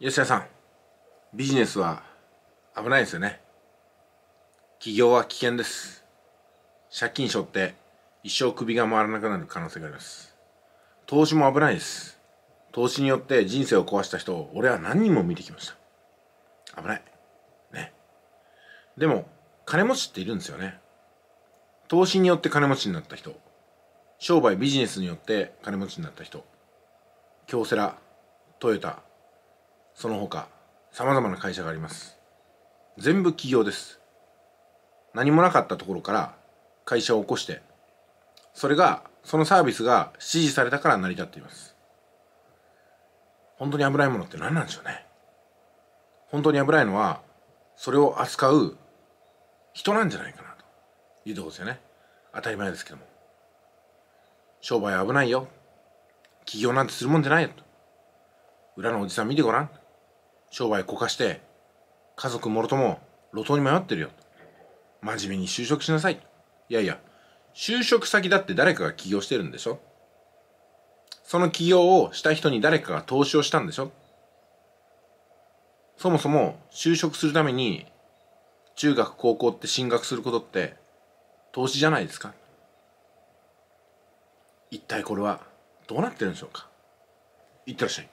吉田さん、ビジネスは危ないですよね。起業は危険です。借金背負って一生首が回らなくなる可能性があります。投資も危ないです。投資によって人生を壊した人を俺は何人も見てきました。危ない。ね。でも、金持ちっているんですよね。投資によって金持ちになった人。商売ビジネスによって金持ちになった人。京セラ、トヨタ、その他、様々な会社があります。全部起業です。何もなかったところから会社を起こして、それが、そのサービスが支持されたから成り立っています。本当に危ないものって何なんでしょうね。本当に危ないのは、それを扱う人なんじゃないかなというとこですよね。当たり前ですけども。商売は危ないよ。起業なんてするもんじゃないよと。裏のおじさん見てごらん。商売こかして家族もろとも路頭に迷ってるよ真面目に就職しなさいいやいや就職先だって誰かが起業してるんでしょその起業をした人に誰かが投資をしたんでしょそもそも就職するために中学高校って進学することって投資じゃないですか一体これはどうなってるんでしょうかいってらっしゃい。